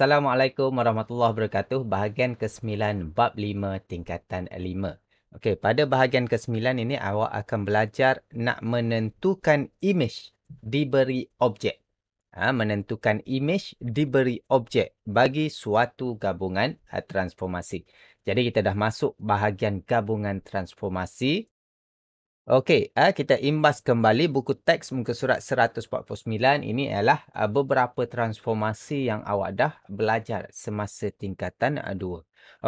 Assalamualaikum warahmatullahi wabarakatuh. Bahagian ke-9 bab 5 tingkatan 5. Okey, pada bahagian ke-9 ini awak akan belajar nak menentukan image diberi objek. Ha, menentukan image diberi objek bagi suatu gabungan ha, transformasi. Jadi kita dah masuk bahagian gabungan transformasi. Okey, uh, kita imbas kembali buku teks muka surat 149 ini ialah uh, beberapa transformasi yang awak dah belajar semasa tingkatan 2. Uh, ah,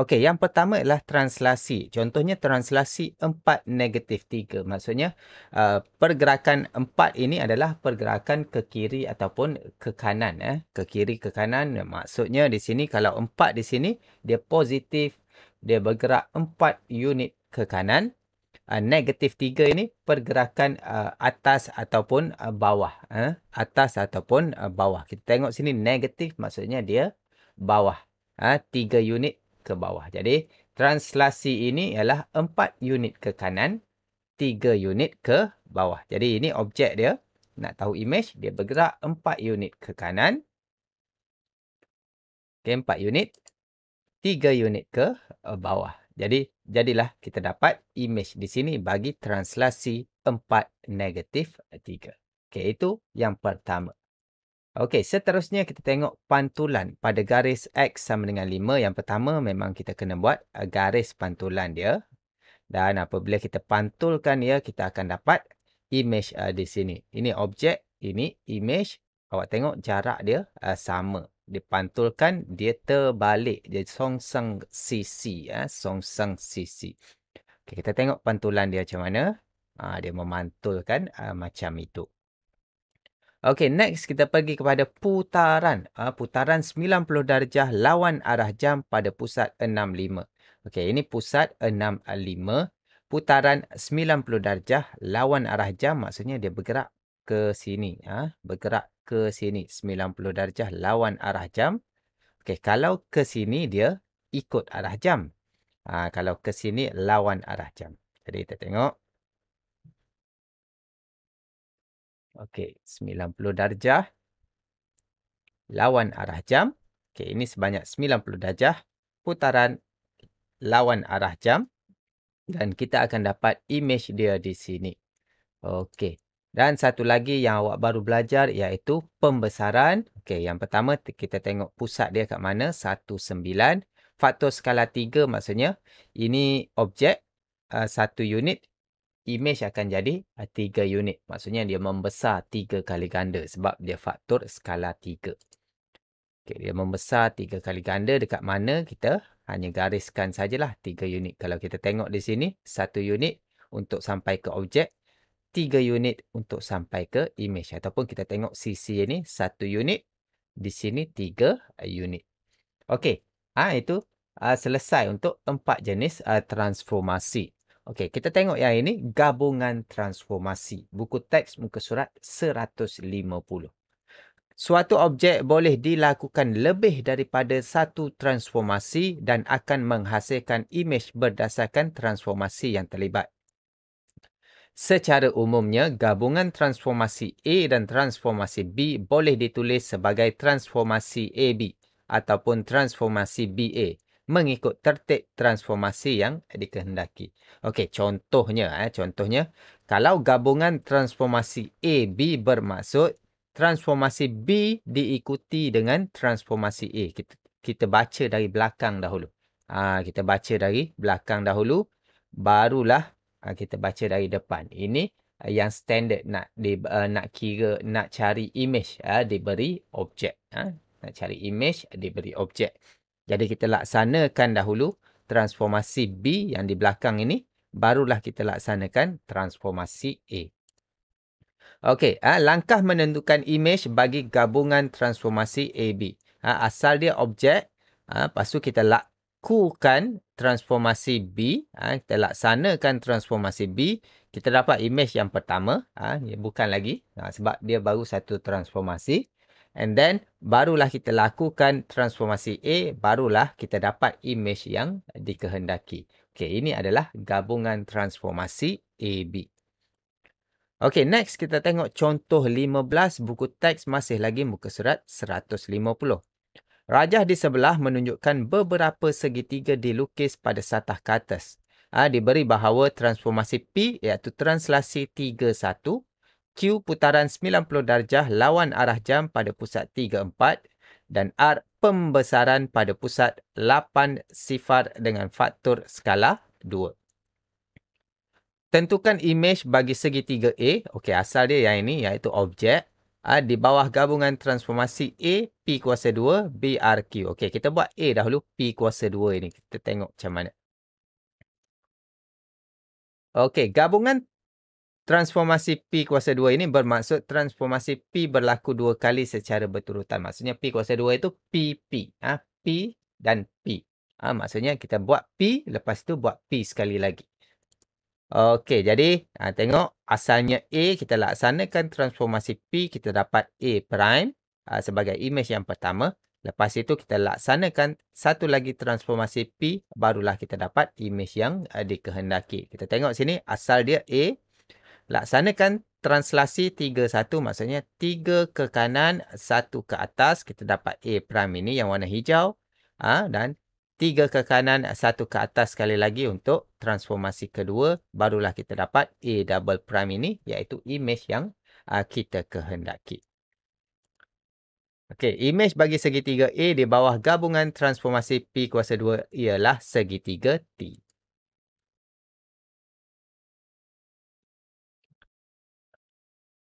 Okey, yang pertama ialah translasi. Contohnya translasi 4 negatif 3. Maksudnya uh, pergerakan 4 ini adalah pergerakan ke kiri ataupun ke kanan. Eh. Ke kiri ke kanan maksudnya di sini kalau 4 di sini dia positif. Dia bergerak 4 unit ke kanan. Ah, negatif 3 ini pergerakan uh, atas ataupun uh, bawah. Eh? Atas ataupun uh, bawah. Kita tengok sini negatif maksudnya dia bawah. Eh? 3 unit ke bawah. Jadi translasi ini ialah 4 unit ke kanan, 3 unit ke bawah. Jadi ini objek dia. Nak tahu image, dia bergerak 4 unit ke kanan. Okay, 4 unit. 3 unit ke eh, bawah. Jadi jadilah kita dapat imej di sini bagi translasi 4 negatif 3. Okey, itu yang pertama. Okey, seterusnya kita tengok pantulan pada garis X sama dengan 5. Yang pertama memang kita kena buat eh, garis pantulan dia. Dan apabila kita pantulkan dia, kita akan dapat imej eh, di sini. Ini objek, ini imej. Awak tengok jarak dia eh, sama dipantulkan dia terbalik dia song sang sisi ya eh? song sang sisi okay, kita tengok pantulan dia macam mana uh, dia memantulkan uh, macam itu Okay, next kita pergi kepada putaran. Uh, putaran 90 darjah lawan arah jam pada pusat 65. Okay, ini pusat 65. Putaran 90 darjah lawan arah jam maksudnya dia bergerak ke sini. Uh, bergerak ke sini 90 darjah lawan arah jam. Okey, kalau ke sini dia ikut arah jam. Ha, kalau ke sini lawan arah jam. Jadi kita tengok. Okey, 90 darjah lawan arah jam. Okey, ini sebanyak 90 darjah putaran lawan arah jam. Dan kita akan dapat image dia di sini. Okey. Dan satu lagi yang awak baru belajar iaitu pembesaran. Okey, yang pertama kita tengok pusat dia kat mana. 1.9. Faktor skala 3 maksudnya ini objek uh, satu unit. Image akan jadi uh, eh, 3 unit. Maksudnya dia membesar tiga kali ganda sebab dia faktor skala 3. Okey, dia membesar tiga kali ganda dekat mana kita hanya gariskan sajalah tiga unit. Kalau kita tengok di sini, satu unit untuk sampai ke objek tiga unit untuk sampai ke image. Ataupun kita tengok sisi ini satu unit. Di sini tiga eh, unit. Okey. Ah ha, Itu uh, selesai untuk empat jenis uh, transformasi. Okey. Kita tengok yang ini gabungan transformasi. Buku teks muka surat 150. Suatu objek boleh dilakukan lebih daripada satu transformasi dan akan menghasilkan imej berdasarkan transformasi yang terlibat. Secara umumnya, gabungan transformasi A dan transformasi B boleh ditulis sebagai transformasi AB ataupun transformasi BA mengikut tertib transformasi yang dikehendaki. Okey, contohnya eh contohnya kalau gabungan transformasi AB bermaksud transformasi B diikuti dengan transformasi A. Kita kita baca dari belakang dahulu. Ah ha, kita baca dari belakang dahulu barulah Ah, kita baca dari depan. Ini ah, yang standard nak di, uh, nak kira nak cari image ya uh, diberi objek ya uh, nak cari image diberi objek jadi kita laksanakan dahulu transformasi B yang di belakang ini barulah kita laksanakan transformasi A okey uh, langkah menentukan image bagi gabungan transformasi AB uh, asal dia objek uh, lepas tu kita lakukan transformasi B, ha, kita laksanakan transformasi B, kita dapat imej yang pertama, ha, bukan lagi ha, sebab dia baru satu transformasi. And then, barulah kita lakukan transformasi A, barulah kita dapat imej yang dikehendaki. Okay, ini adalah gabungan transformasi B. Okay, next kita tengok contoh 15 buku teks masih lagi muka surat 150. Rajah di sebelah menunjukkan beberapa segitiga dilukis pada satah kertas. ha, diberi bahawa transformasi P iaitu translasi 31, Q putaran 90 darjah lawan arah jam pada pusat 34 dan R pembesaran pada pusat 8 sifar dengan faktor skala 2. Tentukan imej bagi segitiga A, okey asal dia yang ini iaitu objek uh, di bawah gabungan transformasi A, P kuasa 2, BRQ. Okey, kita buat A dahulu, P kuasa 2 ini. Kita tengok macam mana. Okey, gabungan transformasi P kuasa 2 ini bermaksud transformasi P berlaku dua kali secara berturutan. Maksudnya P kuasa 2 itu p p Ha? P dan P. Ha? Maksudnya kita buat P, lepas tu buat P sekali lagi. Okey, jadi ha, tengok asalnya A, kita laksanakan transformasi P, kita dapat A prime ha, sebagai imej yang pertama. Lepas itu kita laksanakan satu lagi transformasi P, barulah kita dapat imej yang ha, dikehendaki. Kita tengok sini, asal dia A, laksanakan translasi 3-1, maksudnya 3 ke kanan, 1 ke atas, kita dapat A prime ini yang warna hijau. Ha, dan tiga ke kanan, satu ke atas sekali lagi untuk transformasi kedua. Barulah kita dapat A double prime ini iaitu image yang uh, kita kehendaki. Okey, image bagi segitiga A di bawah gabungan transformasi P kuasa 2 ialah segitiga T.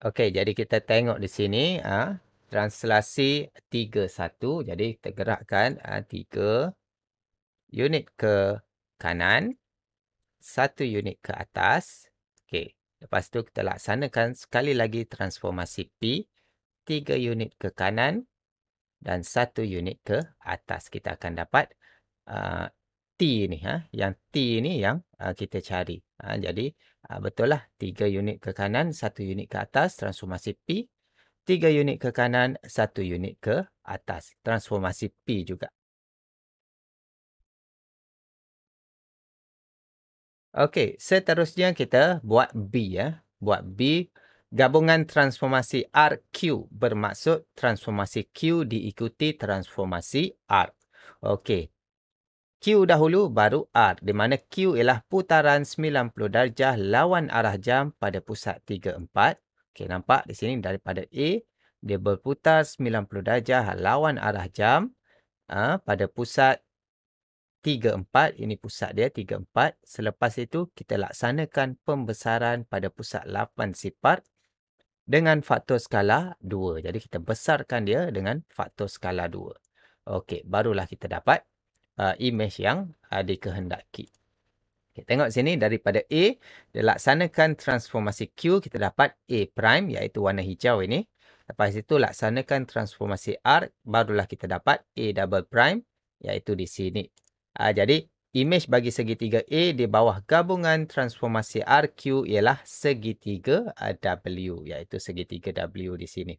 Okey, jadi kita tengok di sini. Ha, translasi 3, 1. Jadi, kita gerakkan ha, 3, 1 unit ke kanan, satu unit ke atas. Okey, lepas tu kita laksanakan sekali lagi transformasi P, tiga unit ke kanan dan satu unit ke atas. Kita akan dapat uh, T ni, ha? yang T ni yang uh, kita cari. Ha, jadi, uh, betul lah, tiga unit ke kanan, satu unit ke atas, transformasi P. Tiga unit ke kanan, satu unit ke atas. Transformasi P juga. Okey, seterusnya kita buat B ya. Buat B, gabungan transformasi RQ bermaksud transformasi Q diikuti transformasi R. Okey. Q dahulu baru R di mana Q ialah putaran 90 darjah lawan arah jam pada pusat 3 4. Okey nampak di sini daripada A dia berputar 90 darjah lawan arah jam uh, pada pusat 3-4, ini pusat dia 3-4. Selepas itu kita laksanakan pembesaran pada pusat 8 sipar dengan faktor skala 2. Jadi kita besarkan dia dengan faktor skala 2. Okey, barulah kita dapat uh, image yang uh, dikehendaki. Okay, tengok sini daripada A, dia laksanakan transformasi Q, kita dapat A prime iaitu warna hijau ini. Lepas itu laksanakan transformasi R, barulah kita dapat A double prime iaitu di sini. Uh, jadi, imej bagi segitiga A di bawah gabungan transformasi RQ ialah segitiga ha, W iaitu segitiga W di sini.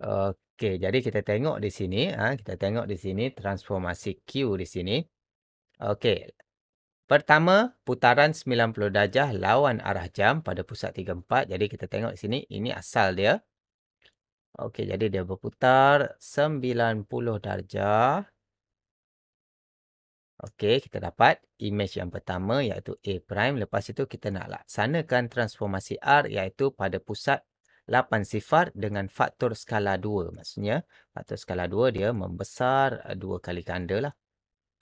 Okey, jadi kita tengok di sini. Uh, kita tengok di sini transformasi Q di sini. Okey. Pertama, putaran 90 darjah lawan arah jam pada pusat 34. Jadi kita tengok di sini, ini asal dia. Okey, jadi dia berputar 90 darjah. Okey, kita dapat imej yang pertama iaitu A prime. Lepas itu kita nak laksanakan transformasi R iaitu pada pusat 8 sifar dengan faktor skala 2. Maksudnya, faktor skala 2 dia membesar 2 eh, kali ganda lah.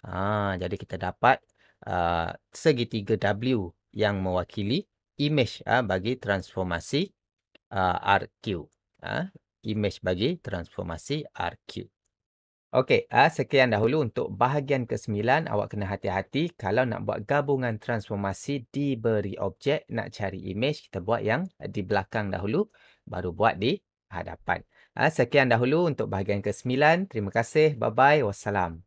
Ha, jadi kita dapat uh, eh, segitiga W yang mewakili imej uh, bagi transformasi uh, RQ. Uh, ha? image bagi transformasi RQ. Okey, ah, sekian dahulu untuk bahagian ke-9. Awak kena hati-hati kalau nak buat gabungan transformasi diberi objek, nak cari image, kita buat yang di belakang dahulu, baru buat di hadapan. Ah, sekian dahulu untuk bahagian ke-9. Terima kasih. Bye-bye. Wassalam.